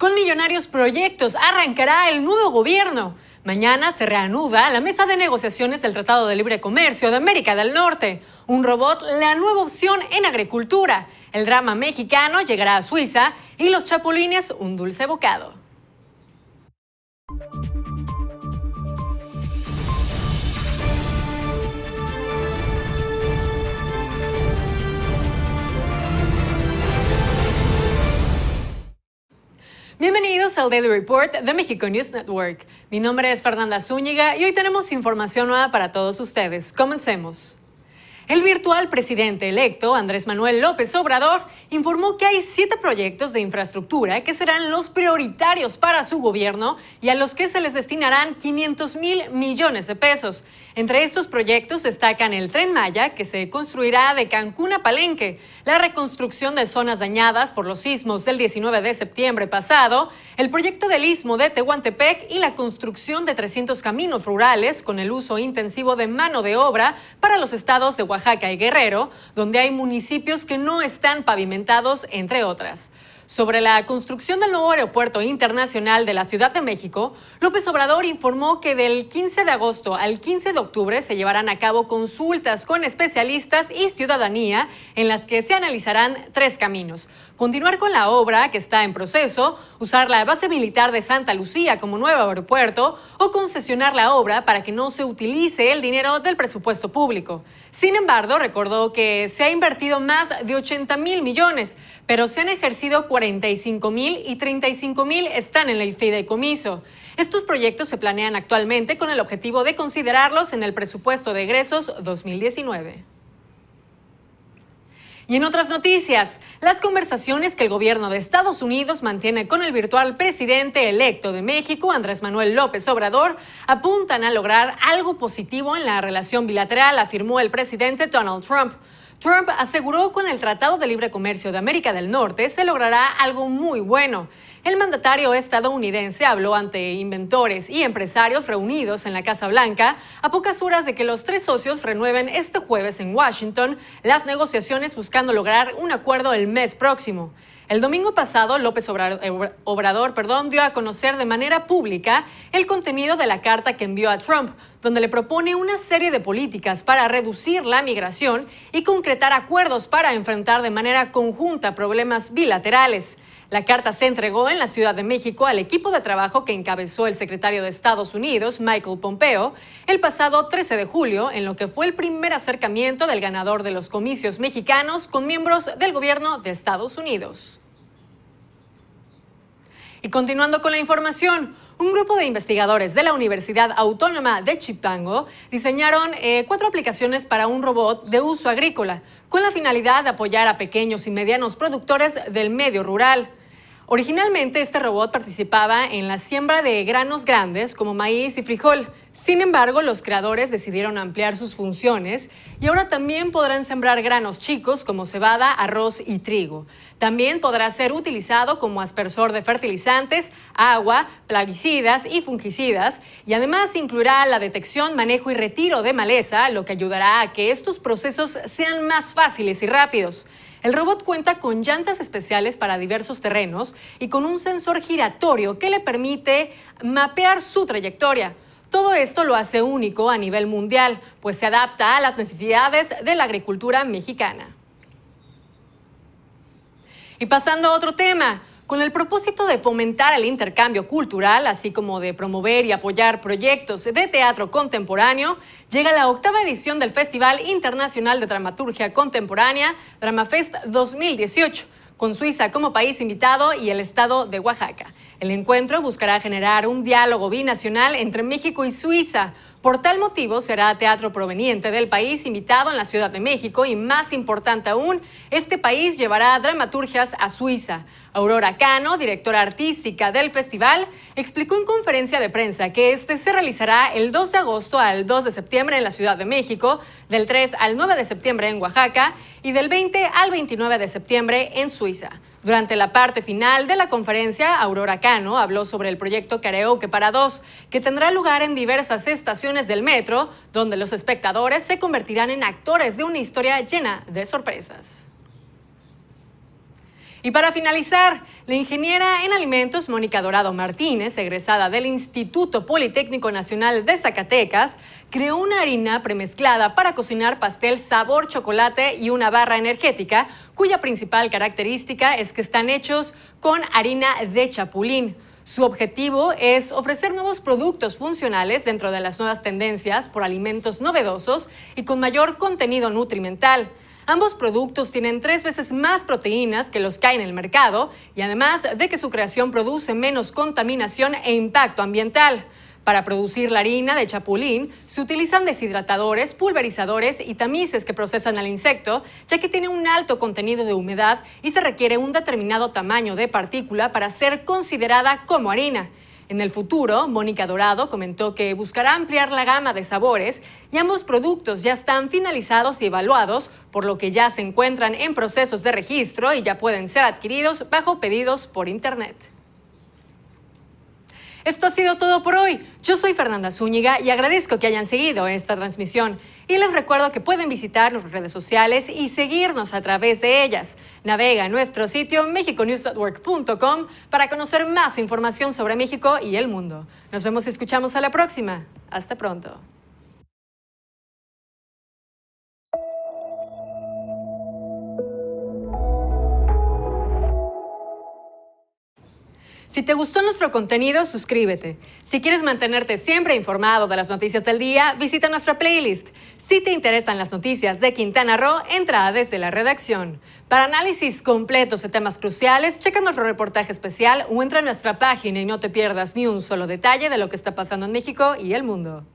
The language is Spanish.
Con millonarios proyectos arrancará el nuevo gobierno. Mañana se reanuda la mesa de negociaciones del Tratado de Libre Comercio de América del Norte. Un robot, la nueva opción en agricultura. El drama mexicano llegará a Suiza y los chapulines, un dulce bocado. el Daily Report de México News Network. Mi nombre es Fernanda Zúñiga y hoy tenemos información nueva para todos ustedes. Comencemos. El virtual presidente electo, Andrés Manuel López Obrador, informó que hay siete proyectos de infraestructura que serán los prioritarios para su gobierno y a los que se les destinarán 500 mil millones de pesos. Entre estos proyectos destacan el tren Maya, que se construirá de Cancún a Palenque, la reconstrucción de zonas dañadas por los sismos del 19 de septiembre pasado, el proyecto del istmo de Tehuantepec y la construcción de 300 caminos rurales con el uso intensivo de mano de obra para los estados de Guajira Oaxaca y Guerrero, donde hay municipios que no están pavimentados, entre otras. Sobre la construcción del nuevo aeropuerto internacional de la Ciudad de México, López Obrador informó que del 15 de agosto al 15 de octubre se llevarán a cabo consultas con especialistas y ciudadanía en las que se analizarán tres caminos. Continuar con la obra que está en proceso, usar la base militar de Santa Lucía como nuevo aeropuerto o concesionar la obra para que no se utilice el dinero del presupuesto público. Sin embargo, recordó que se ha invertido más de 80 mil millones, pero se han ejercido 45 mil y 35 mil están en el fideicomiso. Estos proyectos se planean actualmente con el objetivo de considerarlos en el presupuesto de egresos 2019. Y en otras noticias, las conversaciones que el gobierno de Estados Unidos mantiene con el virtual presidente electo de México, Andrés Manuel López Obrador, apuntan a lograr algo positivo en la relación bilateral, afirmó el presidente Donald Trump. Trump aseguró con el Tratado de Libre Comercio de América del Norte se logrará algo muy bueno. El mandatario estadounidense habló ante inventores y empresarios reunidos en la Casa Blanca a pocas horas de que los tres socios renueven este jueves en Washington las negociaciones buscando lograr un acuerdo el mes próximo. El domingo pasado, López eh, Obrador, perdón, dio a conocer de manera pública el contenido de la carta que envió a Trump, donde le propone una serie de políticas para reducir la migración y concretar acuerdos para enfrentar de manera conjunta problemas bilaterales. La carta se entregó en la Ciudad de México al equipo de trabajo que encabezó el secretario de Estados Unidos, Michael Pompeo, el pasado 13 de julio, en lo que fue el primer acercamiento del ganador de los comicios mexicanos con miembros del gobierno de Estados Unidos. Y continuando con la información, un grupo de investigadores de la Universidad Autónoma de Chipango diseñaron eh, cuatro aplicaciones para un robot de uso agrícola, con la finalidad de apoyar a pequeños y medianos productores del medio rural. Originalmente este robot participaba en la siembra de granos grandes como maíz y frijol. Sin embargo, los creadores decidieron ampliar sus funciones y ahora también podrán sembrar granos chicos como cebada, arroz y trigo. También podrá ser utilizado como aspersor de fertilizantes, agua, plaguicidas y fungicidas y además incluirá la detección, manejo y retiro de maleza, lo que ayudará a que estos procesos sean más fáciles y rápidos. El robot cuenta con llantas especiales para diversos terrenos y con un sensor giratorio que le permite mapear su trayectoria. Todo esto lo hace único a nivel mundial, pues se adapta a las necesidades de la agricultura mexicana. Y pasando a otro tema, con el propósito de fomentar el intercambio cultural, así como de promover y apoyar proyectos de teatro contemporáneo, llega la octava edición del Festival Internacional de Dramaturgia Contemporánea, DramaFest 2018, con Suiza como país invitado y el estado de Oaxaca. El encuentro buscará generar un diálogo binacional entre México y Suiza. Por tal motivo, será teatro proveniente del país invitado en la Ciudad de México y, más importante aún, este país llevará dramaturgias a Suiza. Aurora Cano, directora artística del festival, explicó en conferencia de prensa que este se realizará el 2 de agosto al 2 de septiembre en la Ciudad de México, del 3 al 9 de septiembre en Oaxaca y del 20 al 29 de septiembre en Suiza. Durante la parte final de la conferencia, Aurora Cano habló sobre el proyecto Karaoke para Dos, que tendrá lugar en diversas estaciones del metro, donde los espectadores se convertirán en actores de una historia llena de sorpresas. Y para finalizar, la ingeniera en alimentos Mónica Dorado Martínez, egresada del Instituto Politécnico Nacional de Zacatecas, creó una harina premezclada para cocinar pastel sabor chocolate y una barra energética, cuya principal característica es que están hechos con harina de chapulín. Su objetivo es ofrecer nuevos productos funcionales dentro de las nuevas tendencias por alimentos novedosos y con mayor contenido nutrimental. Ambos productos tienen tres veces más proteínas que los que hay en el mercado y además de que su creación produce menos contaminación e impacto ambiental. Para producir la harina de chapulín se utilizan deshidratadores, pulverizadores y tamices que procesan al insecto, ya que tiene un alto contenido de humedad y se requiere un determinado tamaño de partícula para ser considerada como harina. En el futuro, Mónica Dorado comentó que buscará ampliar la gama de sabores y ambos productos ya están finalizados y evaluados, por lo que ya se encuentran en procesos de registro y ya pueden ser adquiridos bajo pedidos por Internet. Esto ha sido todo por hoy. Yo soy Fernanda Zúñiga y agradezco que hayan seguido esta transmisión. Y les recuerdo que pueden visitar nuestras redes sociales y seguirnos a través de ellas. Navega a nuestro sitio mexiconews.org.com para conocer más información sobre México y el mundo. Nos vemos y escuchamos a la próxima. Hasta pronto. Si te gustó nuestro contenido, suscríbete. Si quieres mantenerte siempre informado de las noticias del día, visita nuestra playlist. Si te interesan las noticias de Quintana Roo, entra desde la redacción. Para análisis completos de temas cruciales, checa nuestro reportaje especial o entra a nuestra página y no te pierdas ni un solo detalle de lo que está pasando en México y el mundo.